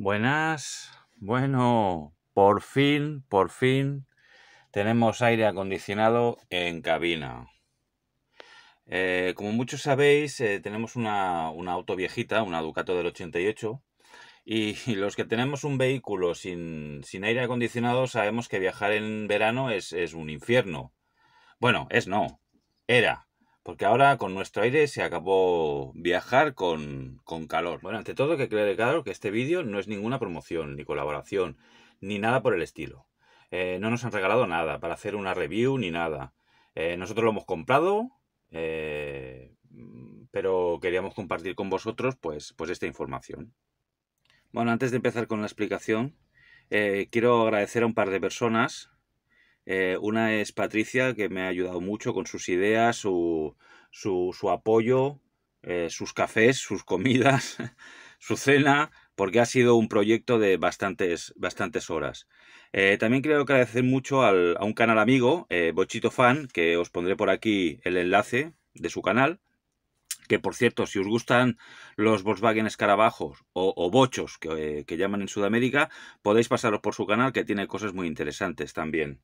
Buenas. Bueno, por fin, por fin tenemos aire acondicionado en cabina. Eh, como muchos sabéis, eh, tenemos una, auto viejita, una Ducato del 88. Y, y los que tenemos un vehículo sin, aire acondicionado sabemos que viajar en verano es, es un infierno. Bueno, es no, era porque ahora con nuestro aire se acabó viajar con, calor. Bueno, ante todo que quede claro que este vídeo no es ninguna promoción, ni colaboración, ni nada por el estilo. Eh, no nos han regalado nada para hacer una review ni nada. Eh, nosotros lo hemos comprado, eh, mm, pero queríamos compartir con vosotros pues, pues esta información. Bueno, antes de empezar con la explicación, quiero agradecer a un par de personas eh, una es Patricia, que me ha ayudado mucho con sus ideas, su, su, apoyo, eh, sus cafés, sus comidas, su cena, porque ha sido un proyecto de bastantes, bastantes horas. Eh, también quiero agradecer mucho a un canal amigo, Bochito Fan, que os pondré por aquí el enlace de su canal. Que por cierto, si os gustan los Volkswagen escarabajos o, bochos que, llaman en Sudamérica, podéis pasaros por su canal que tiene cosas muy interesantes también.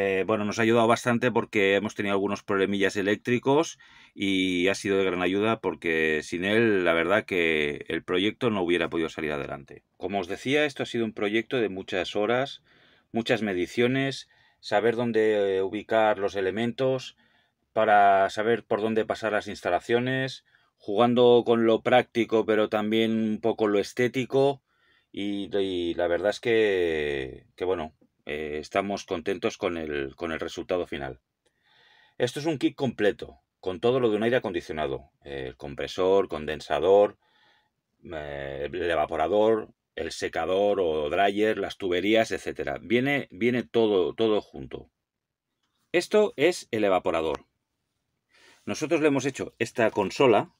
Eh, bueno, nos ha ayudado bastante porque hemos tenido algunos problemillas eléctricos y ha sido de gran ayuda porque sin él la verdad que el proyecto no hubiera podido salir adelante. Como os decía, esto ha sido un proyecto de muchas horas, muchas mediciones, saber dónde ubicar los elementos, para saber por dónde pasar las instalaciones, jugando con lo práctico pero también un poco lo estético y, la verdad es que bueno, estamos contentos con el, con el resultado final. Esto es un kit completo, con todo lo de un aire acondicionado, el eh, compresor, condensador, eh, el evaporador, el secador o dryer, las tuberías, etcétera. Viene, viene todo, todo junto. Esto es el evaporador. Nosotros le hemos hecho esta consola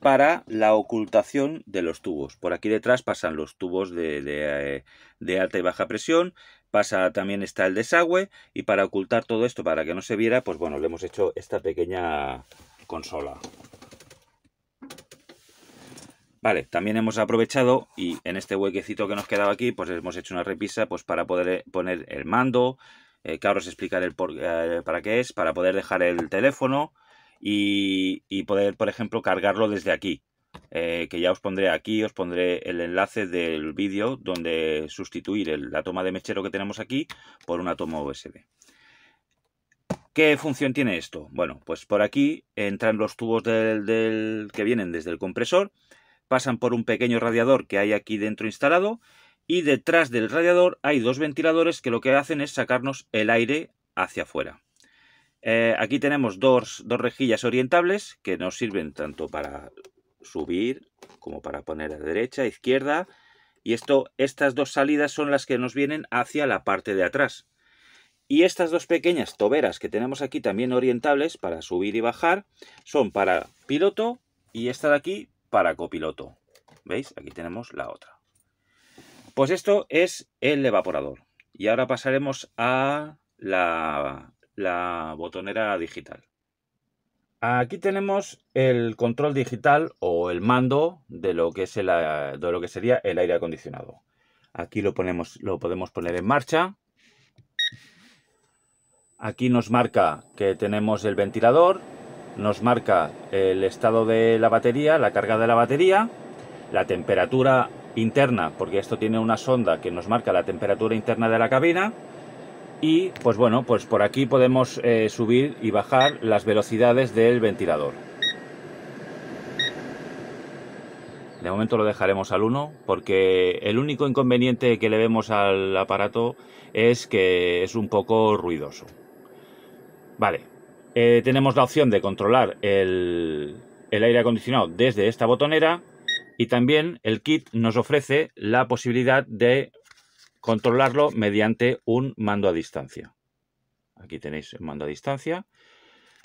para la ocultación de los tubos. Por aquí detrás pasan los tubos de, de, eh, de alta y baja presión, pasa también está el desagüe y para ocultar todo esto, para que no se viera, pues bueno, le hemos hecho esta pequeña consola. Vale, también hemos aprovechado y en este huequecito que nos quedaba aquí, pues hemos hecho una repisa pues para poder eh, poner el mando, eh, que os explicaré el eh, para qué es, para poder dejar el teléfono y poder, por ejemplo, cargarlo desde aquí. Eh, que ya os pondré aquí, os pondré el enlace del vídeo donde sustituir el, la toma de mechero que tenemos aquí por una toma USB. ¿Qué función tiene esto? Bueno, pues por aquí entran los tubos del, que vienen desde el compresor, pasan por un pequeño radiador que hay aquí dentro instalado y detrás del radiador hay dos ventiladores que lo que hacen es sacarnos el aire hacia afuera. Eh, aquí tenemos dos, dos, rejillas orientables que nos sirven tanto para subir, como para poner a derecha, izquierda, y esto, estas dos salidas son las que nos vienen hacia la parte de atrás. Y estas dos pequeñas toberas que tenemos aquí también orientables para subir y bajar son para piloto y esta de aquí para copiloto. ¿Veis? Aquí tenemos la otra. Pues esto es el evaporador. Y ahora pasaremos a la botonera digital. Aquí tenemos el control digital o el mando de lo que, es eh, lo que sería el aire acondicionado. Aquí lo, lo podemos poner en marcha. Aquí nos marca que tenemos el ventilador, nos marca el estado de la batería, la carga de la batería, la temperatura interna, porque esto tiene una sonda que nos marca la temperatura interna de la cabina, y pues bueno, pues por aquí podemos eh, subir y bajar las velocidades del ventilador. De momento lo dejaremos al 1 porque el único inconveniente que le vemos al aparato es que es un poco ruidoso. Vale, eh, tenemos la opción de controlar el, el aire acondicionado desde esta botonera y también el kit nos ofrece la posibilidad de controlarlo mediante un mando a distancia. Aquí tenéis el mando a distancia.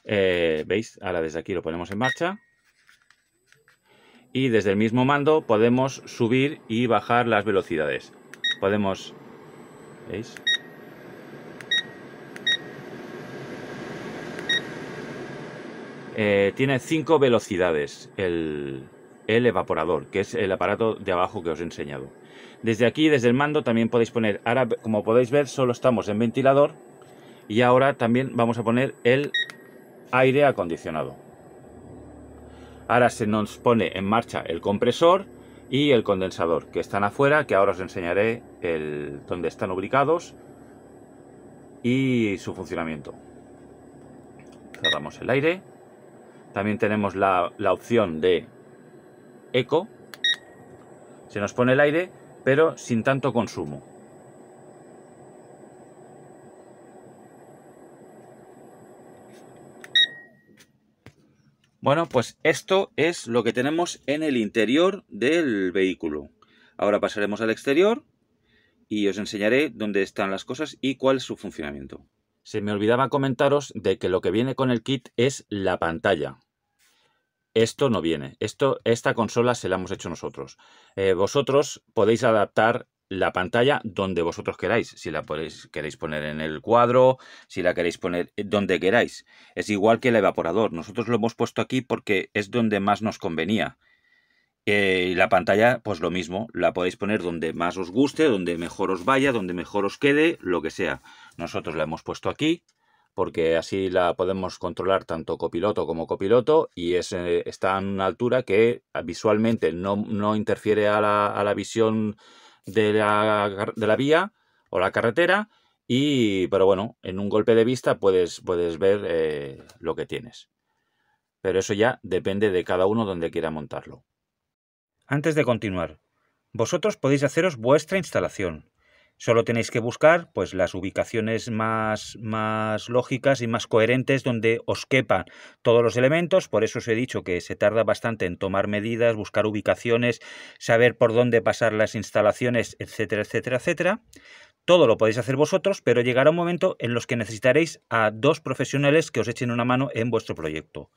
Eh, ¿Veis? Ahora desde aquí lo ponemos en marcha. Y desde el mismo mando podemos subir y bajar las velocidades. Podemos... ¿Veis? Eh, tiene cinco velocidades el evaporador, que es el aparato de abajo que os he enseñado. Desde aquí, desde el mando, también podéis poner, ahora como podéis ver, solo estamos en ventilador y ahora también vamos a poner el aire acondicionado. Ahora se nos pone en marcha el compresor y el condensador, que están afuera, que ahora os enseñaré el, dónde están ubicados y su funcionamiento. Cerramos el aire. También tenemos la opción de eco. Se nos pone el aire pero sin tanto consumo. Bueno, pues esto es lo que tenemos en el interior del vehículo. Ahora pasaremos al exterior y os enseñaré dónde están las cosas y cuál es su funcionamiento. Se me olvidaba comentaros de que lo que viene con el kit es la pantalla esto no viene. Esto, esta consola se la hemos hecho nosotros. Eh, vosotros podéis adaptar la pantalla donde vosotros queráis. Si la queréis poner en el cuadro, si la queréis poner eh, donde queráis. Es igual que el evaporador. Nosotros lo hemos puesto aquí porque es donde más nos convenía. Eh, y la pantalla, pues lo mismo, la podéis poner donde más os guste, donde mejor os vaya, donde mejor os quede, lo que sea. Nosotros la hemos puesto aquí, porque así la podemos controlar tanto copiloto como copiloto y eh, está en una altura que ah, visualmente no, interfiere a la, visión de la, vía o la carretera, y, pero bueno, en un golpe de vista puedes, puedes ver eh, lo que tienes. Pero eso ya depende de cada uno donde quiera montarlo. Antes de continuar, vosotros podéis haceros vuestra instalación. Solo tenéis que buscar pues, las ubicaciones más, más lógicas y más coherentes donde os quepan todos los elementos. Por eso os he dicho que se tarda bastante en tomar medidas, buscar ubicaciones, saber por dónde pasar las instalaciones, etcétera, etcétera, etcétera. Todo lo podéis hacer vosotros, pero llegará un momento en los que necesitaréis a dos profesionales que os echen una mano en vuestro proyecto.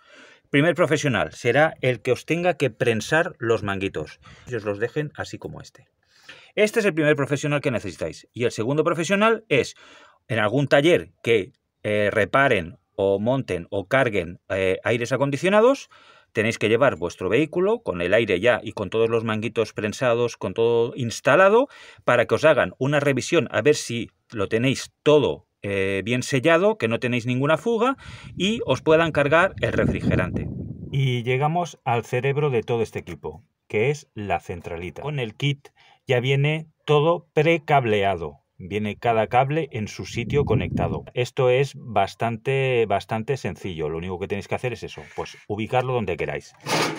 Primer profesional será el que os tenga que prensar los manguitos Ellos los dejen así como este. Este es el primer profesional que necesitáis. Y el segundo profesional es en algún taller que eh, reparen o monten o carguen eh, aires acondicionados, tenéis que llevar vuestro vehículo con el aire ya y con todos los manguitos prensados, con todo instalado, para que os hagan una revisión a ver si lo tenéis todo eh, bien sellado, que no tenéis ninguna fuga y os puedan cargar el refrigerante. Y llegamos al cerebro de todo este equipo, que es la centralita. Con el kit ya viene todo precableado. Viene cada cable en su sitio conectado. Esto es bastante, bastante sencillo. Lo único que tenéis que hacer es eso, pues ubicarlo donde queráis.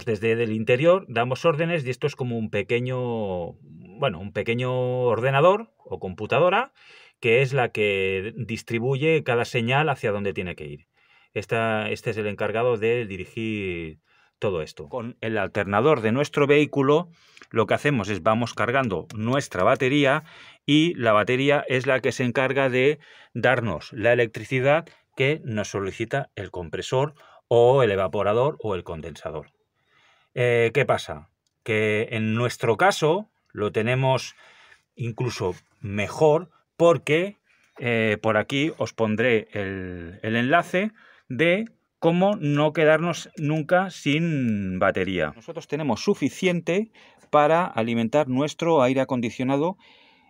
Desde el interior damos órdenes y esto es como un pequeño, bueno, un pequeño ordenador o computadora que es la que distribuye cada señal hacia donde tiene que ir. este es el encargado de dirigir todo esto. Con el alternador de nuestro vehículo lo que hacemos es vamos cargando nuestra batería y la batería es la que se encarga de darnos la electricidad que nos solicita el compresor o el evaporador o el condensador. Eh, ¿Qué pasa? Que en nuestro caso lo tenemos incluso mejor porque eh, por aquí os pondré el enlace de cómo no quedarnos nunca sin batería. Nosotros tenemos suficiente para alimentar nuestro aire acondicionado.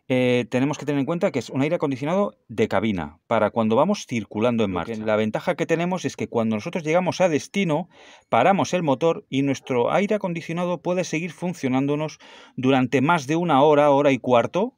Eh, tenemos que tener en cuenta que es un aire acondicionado de cabina, para cuando vamos circulando en marcha. La ventaja que tenemos es que cuando nosotros llegamos a destino, paramos el motor y nuestro aire acondicionado puede seguir funcionándonos durante más de una hora, hora y cuarto,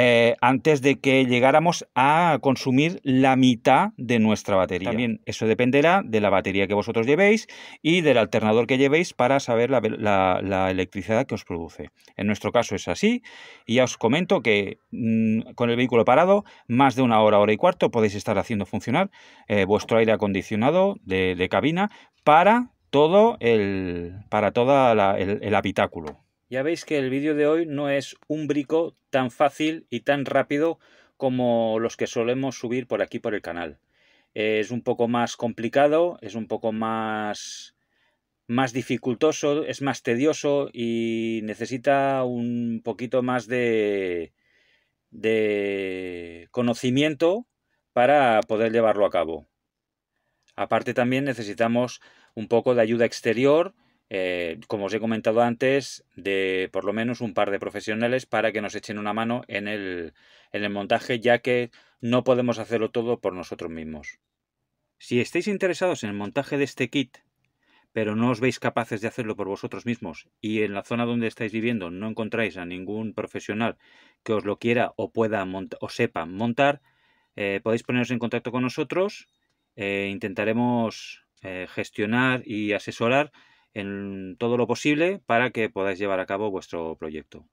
eh, antes de que llegáramos a consumir la mitad de nuestra batería. También eso dependerá de la batería que vosotros llevéis y del alternador que llevéis para saber la, electricidad que os produce. En nuestro caso es así y ya os comento que mm, con el vehículo parado, más de una hora, hora y cuarto podéis estar haciendo funcionar eh, vuestro aire acondicionado de, cabina para todo el, para toda el habitáculo. Ya veis que el vídeo de hoy no es un brico tan fácil y tan rápido como los que solemos subir por aquí por el canal. Es un poco más complicado, es un poco más, más dificultoso, es más tedioso y necesita un poquito más de, de conocimiento para poder llevarlo a cabo. Aparte también necesitamos un poco de ayuda exterior eh, como os he comentado antes, de por lo menos un par de profesionales para que nos echen una mano en el, en el montaje, ya que no podemos hacerlo todo por nosotros mismos. Si estáis interesados en el montaje de este kit, pero no os veis capaces de hacerlo por vosotros mismos y en la zona donde estáis viviendo no encontráis a ningún profesional que os lo quiera o pueda o sepa montar, eh, podéis poneros en contacto con nosotros, eh, intentaremos eh, gestionar y asesorar en todo lo posible para que podáis llevar a cabo vuestro proyecto.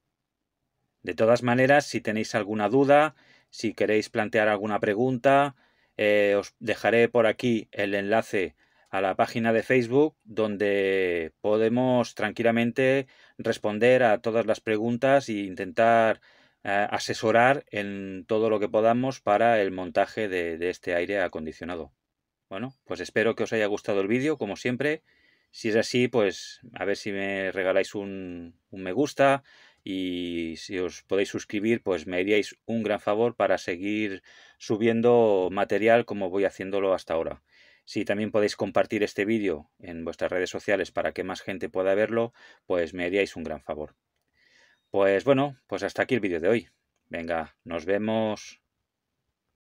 De todas maneras, si tenéis alguna duda, si queréis plantear alguna pregunta, eh, os dejaré por aquí el enlace a la página de Facebook donde podemos tranquilamente responder a todas las preguntas e intentar eh, asesorar en todo lo que podamos para el montaje de este aire acondicionado. Bueno, pues espero que os haya gustado el vídeo, como siempre, si es así, pues a ver si me regaláis un, un me gusta y si os podéis suscribir, pues me haríais un gran favor para seguir subiendo material como voy haciéndolo hasta ahora. Si también podéis compartir este vídeo en vuestras redes sociales para que más gente pueda verlo, pues me haríais un gran favor. Pues bueno, pues hasta aquí el vídeo de hoy. Venga, nos vemos.